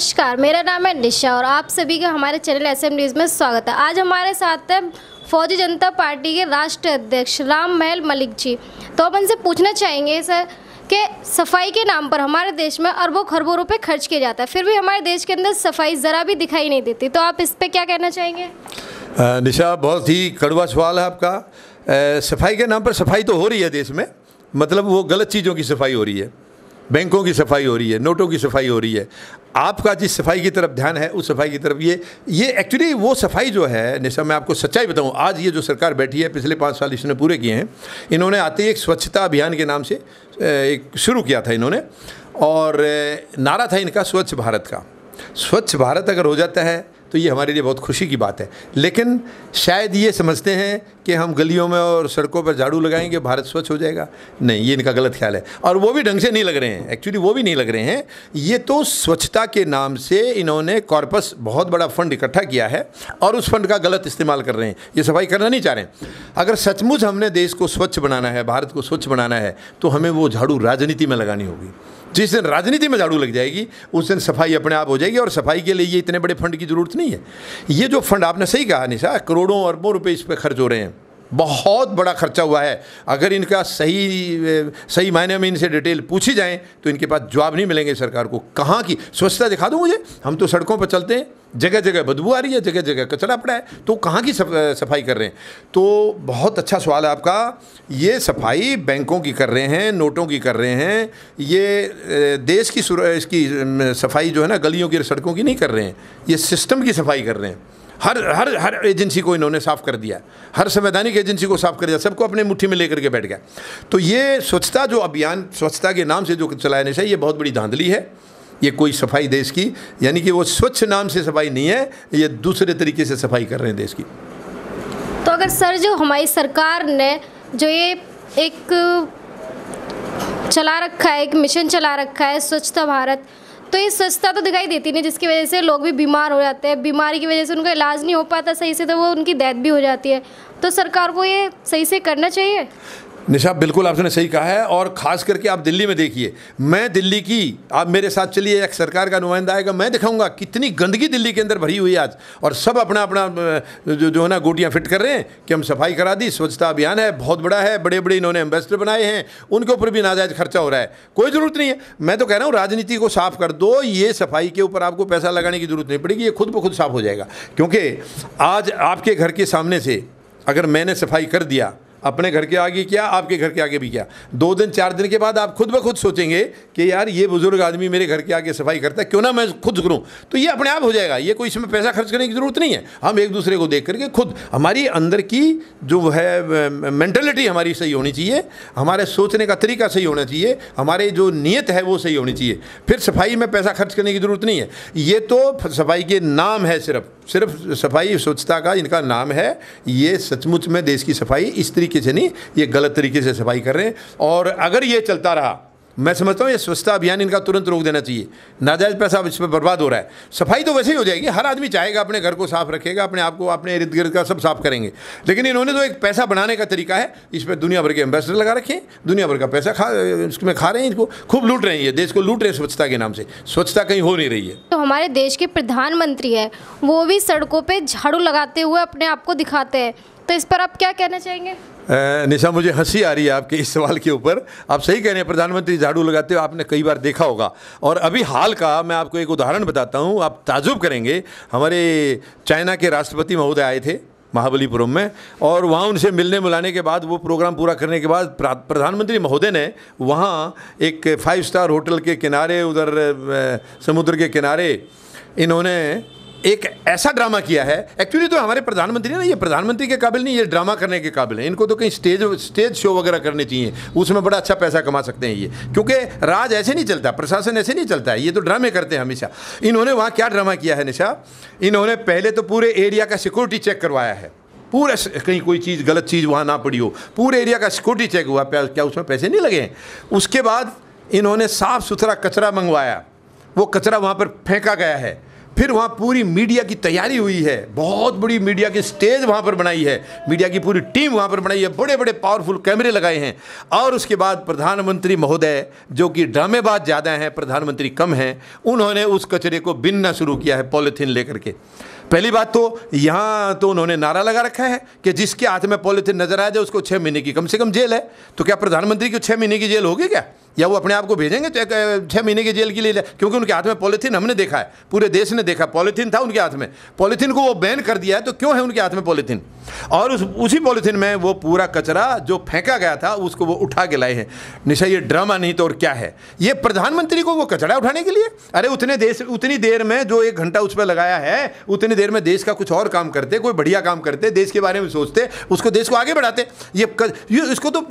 नमस्कार मेरा नाम है निशा और आप सभी का हमारे चैनल एस एम न्यूज़ में स्वागत है आज हमारे साथ है फौजी जनता पार्टी के राष्ट्रीय अध्यक्ष राम महल मलिक जी तो हम इनसे पूछना चाहेंगे सर कि सफाई के नाम पर हमारे देश में अरबों खरबों रुपये खर्च किया जाता है फिर भी हमारे देश के अंदर सफाई ज़रा भी दिखाई नहीं देती तो आप इस पर क्या कहना चाहेंगे निशा बहुत ही कड़वा सवाल है आपका सफाई के नाम पर सफाई तो हो रही है देश में मतलब वो गलत चीज़ों की सफाई हो रही है बैंकों की सफाई हो रही है नोटों की सफाई हो रही है आपका जिस सफाई की तरफ ध्यान है उस सफाई की तरफ ये ये एक्चुअली वो सफाई जो है निशा मैं आपको सच्चाई बताऊं आज ये जो सरकार बैठी है पिछले पाँच साल इसने पूरे किए हैं इन्होंने आते ही एक स्वच्छता अभियान के नाम से एक शुरू किया था इन्होंने और नारा था इनका स्वच्छ भारत का स्वच्छ भारत अगर हो जाता है तो ये हमारे लिए बहुत खुशी की बात है लेकिन शायद ये समझते हैं कि हम गलियों में और सड़कों पर झाड़ू लगाएंगे भारत स्वच्छ हो जाएगा नहीं ये इनका गलत ख्याल है और वो भी ढंग से नहीं लग रहे हैं एक्चुअली वो भी नहीं लग रहे हैं ये तो स्वच्छता के नाम से इन्होंने कॉर्पस बहुत बड़ा फंड इकट्ठा किया है और उस फंड का गलत इस्तेमाल कर रहे हैं ये सफाई करना नहीं चाह रहे हैं अगर सचमुच हमने देश को स्वच्छ बनाना है भारत को स्वच्छ बनाना है तो हमें वो झाड़ू राजनीति में लगानी होगी जिस दिन राजनीति में झाड़ू लग जाएगी उस दिन सफाई अपने आप हो जाएगी और सफाई के लिए ये इतने बड़े फंड की ज़रूरत नहीं है ये जो फंड आपने सही कहा निशा करोड़ों अरबों रुपये इस पर खर्च हो रहे हैं बहुत बड़ा खर्चा हुआ है अगर इनका सही सही मायने में इनसे डिटेल पूछी जाए तो इनके पास जवाब नहीं मिलेंगे सरकार को कहाँ की स्वच्छता दिखा दो मुझे हम तो सड़कों पर चलते हैं जगह जगह बदबू आ रही है जगह जगह कचरा पड़ा है तो कहाँ की सफाई कर रहे हैं तो बहुत अच्छा सवाल है आपका ये सफाई बैंकों की कर रहे हैं नोटों की कर रहे हैं ये देश की इसकी सफाई जो है ना गलियों की सड़कों की नहीं कर रहे हैं ये सिस्टम की सफाई कर रहे हैं हर हर हर एजेंसी को इन्होंने साफ कर दिया हर संवैधानिक एजेंसी को साफ कर दिया सबको अपने मुट्ठी में लेकर के बैठ गया तो ये स्वच्छता जो अभियान स्वच्छता के नाम से जो चलाने से ये बहुत बड़ी धांधली है ये कोई सफाई देश की यानी कि वो स्वच्छ नाम से सफाई नहीं है ये दूसरे तरीके से सफाई कर रहे हैं देश की तो अगर सर जो हमारी सरकार ने जो ये एक चला रखा है एक मिशन चला रखा है स्वच्छता भारत तो ये सस्ता तो दिखाई देती नहीं जिसकी वजह से लोग भी बीमार हो जाते हैं बीमारी की वजह से उनका इलाज नहीं हो पाता सही से तो वो उनकी डेथ भी हो जाती है तो सरकार को ये सही से करना चाहिए निशा बिल्कुल आपने सही कहा है और ख़ास करके आप दिल्ली में देखिए मैं दिल्ली की आप मेरे साथ चलिए एक सरकार का नुमाइंदा आएगा मैं दिखाऊंगा कितनी गंदगी दिल्ली के अंदर भरी हुई है आज और सब अपना अपना जो जो है ना गोटियाँ फिट कर रहे हैं कि हम सफाई करा दी स्वच्छता अभियान है बहुत बड़ा है बड़े बड़े इन्होंने एम्बेसडर बनाए हैं उनके ऊपर भी नाजायज खर्चा हो रहा है कोई ज़रूरत नहीं है मैं तो कह रहा हूँ राजनीति को साफ कर दो ये सफाई के ऊपर आपको पैसा लगाने की ज़रूरत नहीं पड़ेगी ये खुद ब खुद साफ हो जाएगा क्योंकि आज आपके घर के सामने से अगर मैंने सफाई कर दिया अपने घर के आगे क्या आपके घर के आगे भी क्या दो दिन चार दिन के बाद आप खुद ब खुद सोचेंगे कि यार ये बुज़ुर्ग आदमी मेरे घर के आगे सफाई करता है क्यों ना मैं खुद करूँ तो ये अपने आप हो जाएगा ये कोई इसमें पैसा खर्च करने की ज़रूरत नहीं है हम एक दूसरे को देख करके खुद हमारी अंदर की जो है मैंटेलिटी हमारी सही होनी चाहिए हमारे सोचने का तरीका सही होना चाहिए हमारे जो नीयत है वो सही होनी चाहिए फिर सफाई में पैसा खर्च करने की ज़रूरत नहीं है ये तो सफाई के नाम है सिर्फ सिर्फ सफाई स्वच्छता का इनका नाम है ये सचमुच में देश की सफाई इस तरीके से नहीं ये गलत तरीके से सफाई कर रहे हैं और अगर ये चलता रहा मैं समझता हूँ ये स्वच्छता अभियान इनका तुरंत रोक देना चाहिए नाजायज़ पैसा इस पर बर्बाद हो रहा है सफाई तो वैसे ही हो जाएगी हर आदमी चाहेगा अपने घर को साफ रखेगा अपने आप को अपने इर्द गिर्द का सब साफ करेंगे लेकिन इन्होंने तो एक पैसा बनाने का तरीका है इस पर दुनिया भर के एम्बेसडर लगा रखे हैं दुनिया भर का पैसा खा इसमें खा रहे हैं इनको खूब लूट रहे हैं ये देश को लूट रहे हैं स्वच्छता के नाम से स्वच्छता कहीं हो नहीं रही है तो हमारे देश के प्रधानमंत्री है वो भी सड़कों पर झाड़ू लगाते हुए अपने आप को दिखाते हैं तो इस पर आप क्या कहना चाहेंगे निशा मुझे हंसी आ रही है आपके इस सवाल के ऊपर आप सही कह रहे हैं प्रधानमंत्री झाड़ू लगाते हुए आपने कई बार देखा होगा और अभी हाल का मैं आपको एक उदाहरण बताता हूँ आप ताजुब करेंगे हमारे चाइना के राष्ट्रपति महोदय आए थे महाबलीपुरम में और वहाँ उनसे मिलने मिलाने के बाद वो प्रोग्राम पूरा करने के बाद प्रधानमंत्री महोदय ने वहाँ एक फाइव स्टार होटल के किनारे उधर समुद्र के किनारे इन्होंने एक ऐसा ड्रामा किया है एक्चुअली तो हमारे प्रधानमंत्री ना ये प्रधानमंत्री के काबिल नहीं ये ड्रामा करने के काबिल है इनको तो कहीं स्टेज स्टेज शो वगैरह करने चाहिए उसमें बड़ा अच्छा पैसा कमा सकते हैं ये क्योंकि राज ऐसे नहीं चलता प्रशासन ऐसे नहीं चलता है ये तो ड्रामे करते हैं हमेशा इन्होंने वहाँ क्या ड्रामा किया है निशा इन्होंने पहले तो पूरे एरिया का सिक्योरिटी चेक करवाया है पूरा कहीं कोई चीज़ गलत चीज़ वहाँ ना पड़ी हो पूरे एरिया का सिक्योरिटी चेक हुआ क्या उसमें पैसे नहीं लगे उसके बाद इन्होंने साफ़ सुथरा कचरा मंगवाया वो कचरा वहाँ पर फेंका गया है फिर वहाँ पूरी मीडिया की तैयारी हुई है बहुत बड़ी मीडिया की स्टेज वहाँ पर बनाई है मीडिया की पूरी टीम वहाँ पर बनाई है बड़े बड़े पावरफुल कैमरे लगाए हैं और उसके बाद प्रधानमंत्री महोदय जो कि ड्रामेबाज ज़्यादा हैं प्रधानमंत्री कम हैं उन्होंने उस कचरे को बिनना शुरू किया है पॉलीथीन लेकर के पहली बात तो यहाँ तो उन्होंने नारा लगा रखा है कि जिसके हाथ में पॉलीथीन नजर आ जाए उसको छः महीने की कम से कम जेल है तो क्या प्रधानमंत्री को छः महीने की जेल होगी क्या या वो अपने आप को भेजेंगे तो छः महीने की जेल के लिए क्योंकि उनके हाथ में पॉलीथीन हमने देखा है पूरे देश ने देखा पॉलीथीन था उनके हाथ में पॉलीथीन को वो बैन कर दिया है तो क्यों है उनके हाथ में पॉलीथीन और उस उसी पॉलीथीन में वो पूरा कचरा जो फेंका गया था उसको वो उठा के लाए हैं निशा ये ड्रामा नहीं तो और क्या है ये प्रधानमंत्री को वो कचरा उठाने के लिए अरे उतने देश उतनी देर में जो एक घंटा उस पर लगाया है उतनी देर में देश का कुछ और काम करते कोई बढ़िया काम करते देश के बारे में सोचते उसको देश को आगे बढ़ाते ये इसको तो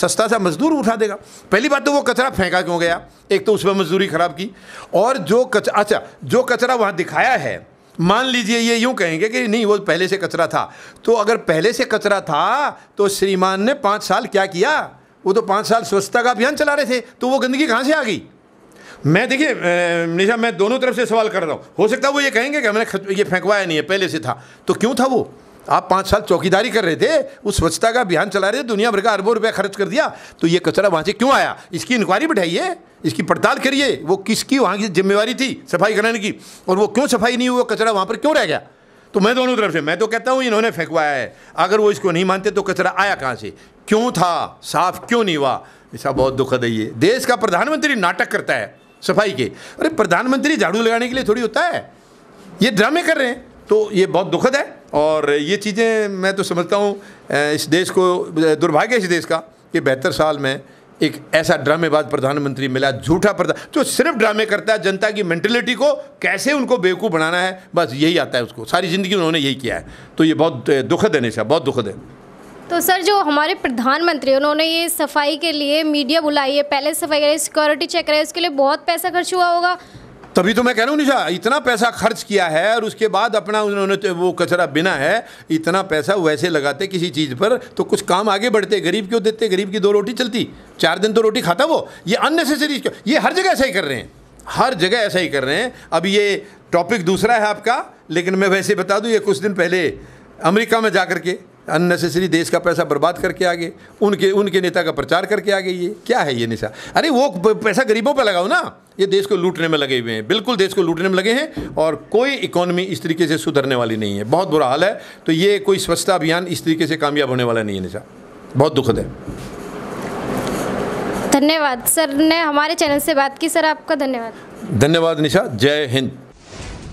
सस्ता सा मजदूर उठा देगा पहली बात तो वो कचरा फेंका क्यों गया एक तो उसमें मजदूरी खराब की और जो कचरा अच्छा जो कचरा वहाँ दिखाया है मान लीजिए ये यूं कहेंगे कि नहीं वो पहले से कचरा था तो अगर पहले से कचरा था तो श्रीमान ने पाँच साल क्या किया वो तो पाँच साल स्वच्छता का अभियान चला रहे थे तो वो गंदगी कहाँ से आ गई मैं देखिए निशा मैं दोनों तरफ से सवाल कर रहा हूँ हो सकता है वो ये कहेंगे कि हमने ये फेंकवाया नहीं है पहले से था तो क्यों था वो आप पाँच साल चौकीदारी कर रहे थे उस स्वच्छता का अभियान चला रहे थे दुनिया भर का अरबों रुपया खर्च कर दिया तो ये कचरा वहाँ से क्यों आया इसकी इंक्वायरी बैठाइए इसकी पड़ताल करिए वो किसकी वहाँ की जिम्मेवारी थी सफाई कराने की और वो क्यों सफाई नहीं हुई वो कचरा वहाँ पर क्यों रह गया तो मैं दोनों तरफ से मैं तो कहता हूँ इन्होंने फेंकवाया है अगर वो इसको नहीं मानते तो कचरा आया कहाँ से क्यों था साफ क्यों नहीं हुआ ऐसा बहुत दुखद है ये देश का प्रधानमंत्री नाटक करता है सफाई के अरे प्रधानमंत्री झाड़ू लगाने के लिए थोड़ी होता है ये ड्रामे कर रहे हैं तो ये बहुत दुखद है और ये चीज़ें मैं तो समझता हूँ इस देश को दुर्भाग्य इस देश का कि बेहतर साल में एक ऐसा ड्रामेबाज प्रधानमंत्री मिला झूठा प्रधान जो सिर्फ ड्रामे करता है जनता की मेंटेलिटी को कैसे उनको बेवकूफ़ बनाना है बस यही आता है उसको सारी ज़िंदगी उन्होंने यही किया है तो ये बहुत दुखद है निशा बहुत दुखद है तो सर जो हमारे प्रधानमंत्री उन्होंने ये सफाई के लिए मीडिया बुलाई है पहले सफाई सिक्योरिटी चेक कराई उसके लिए बहुत पैसा खर्च हुआ होगा तभी तो मैं कह रहा हूँ निशा इतना पैसा खर्च किया है और उसके बाद अपना उन्होंने तो वो कचरा बिना है इतना पैसा वैसे लगाते किसी चीज़ पर तो कुछ काम आगे बढ़ते गरीब क्यों देते गरीब की दो रोटी चलती चार दिन तो रोटी खाता वो ये अननेसेसरी ये हर जगह ऐसा ही कर रहे हैं हर जगह ऐसा ही कर रहे हैं अब ये टॉपिक दूसरा है आपका लेकिन मैं वैसे बता दूँ ये कुछ दिन पहले अमरीका में जा के अननेसेसरी देश का पैसा बर्बाद करके आगे उनके उनके नेता का प्रचार करके आगे ये क्या है ये निशा अरे वो पैसा गरीबों पर लगाओ ना ये देश को लूटने में लगे हुए हैं बिल्कुल देश को लूटने में लगे हैं और कोई इकोनॉमी इस तरीके से सुधरने वाली नहीं है बहुत बुरा हाल है तो ये कोई स्वच्छता अभियान इस तरीके से कामयाब होने वाला नहीं है निशा बहुत दुखद है धन्यवाद सर ने हमारे चैनल से बात की सर आपका धन्यवाद धन्यवाद निशा जय हिंद